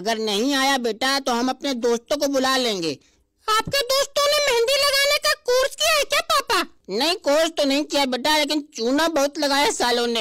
अगर नहीं आया बेटा तो हम अपने दोस्तों को बुला लेंगे आपके दोस्तों ने मेहंदी लगाने का कोर्स किया है क्या पापा नहीं कोर्स तो नहीं किया बेटा लेकिन चूना बहुत लगाया सालों ने